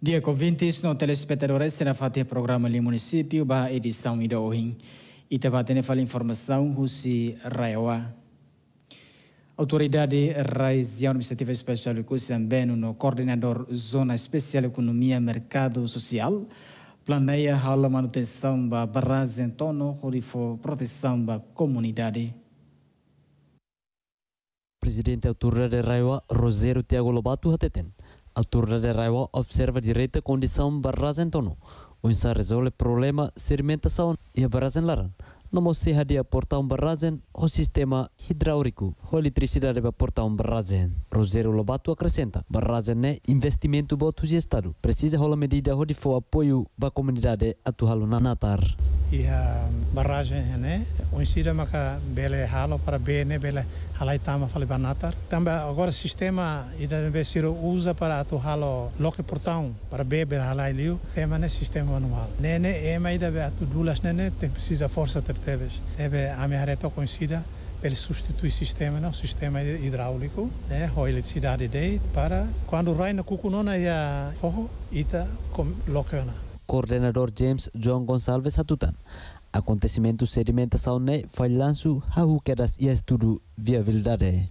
Dia ouvintes, no telespectadores, será fazer programa de município, ba edição e da Orim. E também tem fala informação, Russi Raiwa. Autoridade Raizial Administrativa Especial Cusiambeno, no coordenador Zona Especial Economia Mercado Social, planeia a manutenção da barragem em torno de proteção da comunidade. Presidente Autoridade Raiwa, Rosero Tiago Lobato, Hateten. Al turno de Raiwa observa direita condição barrazen tono. Unsa resolve problema sedimentação e em laran. Namo sehadia portão barrazen o sistema hidráulico, o eletricidade para portão barrazen. Rosério Lobato acrescenta, barrazen é investimento boto de Estado. Precisa hola medida onde for apoio para a comunidade atual na Natar. E a barragem, é, né? O sistema que bela halo é para bene, né? bela halaitama fale para Natar. Também agora o sistema hidráulico usa para atual loque portão para bebe halailiu. Tema né sistema manual. Nene, né, né? é mais da atu dulas nene, precisa força Tebes. É, é, a minha reta é conhecida pelo substituir sistema, não sistema hidráulico, né, a eletricidade dele para quando raio cucunona e a forro, ita com locana. Coordenador James John Gonçalves Satutan. Acontecimento sedimentação ne né, foi lanço a quedas e estudo é viabilidade.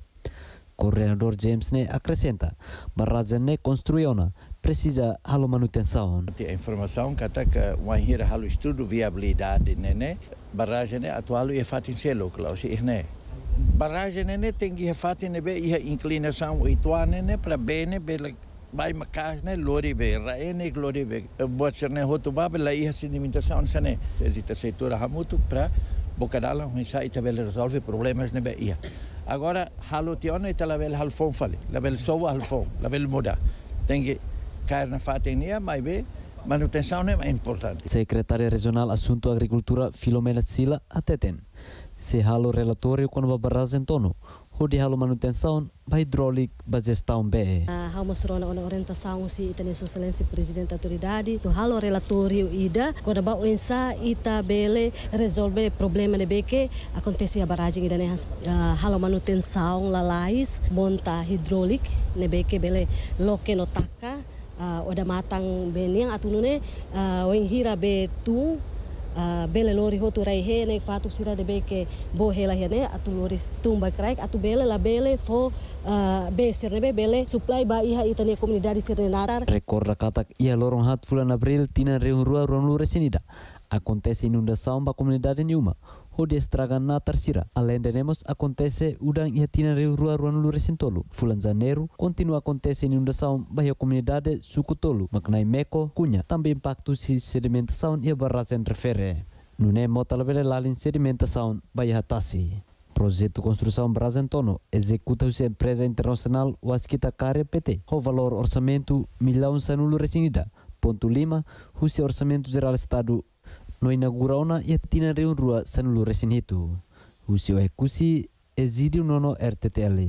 Coordenador James ne né, acrescenta, barragem ne né, construiona, precisa halo manutenção. A informação até que o halo estudo viabilidade, né, né? barragene é atual e em selo klaus é, né? Né, tem que ne tengi fatin né, bem, iha inclinação oituane ne para bene bem vai macas ne lori be raene lori be botser ne hotu ba bela iha sedimentação sane desita seitura hamutu para bocadala e itabel resolver problemas ne be iha agora halotione itabel halfon fale label soa halfon label moda tengi que fatin ia mai bem manutenção é importante. Secretária Regional Assunto Agricultura Filomena Sila tem. Se halo relatório com Barras Antono, onde halo manutenção vai hidráulica da gestão BE. Há uma orientação se tem sua excelência presidente da autoridade, do halo relatório ida, quando ba unsa ita bele resolver problema de beke acontece a barragem da né ah, halo manutenção lalais monta hidráulica ne beque bele loque no taka uh, oda matang beniang atunune uh, weng hira be tu uh, ah, bele lori hotu rai he nek fatu sira de beke bo hela hene ya atu lori tumba kraik atu bele la bele fo uh, be sirne bele supply ba iha itani komunidade sirne natar rekor rakatak ia lorong hat fulan april tina reung rua ruan lure sinida acontece inundação para a comunidade na tercira. Além de Nemos, acontece udang ia tinario rua ruan lure Fulan janeiro, continua acontece inundação bahia comunidade suku tolu, maknai cunha. Também impacto si sedimentação ia barrasen refere. Nune motalabele lalin sedimentação bahia tasi. Projeto Construção Brasentono executa-se empresa internacional Waskita Care PT, com valor orçamento milhão sanulo recinida. Ponto Lima, Rússia Orçamento Geral Estado no inauguraona ia tina reunrua sanulu resin hitu. Usi wae kusi e nono unono RTTL. E.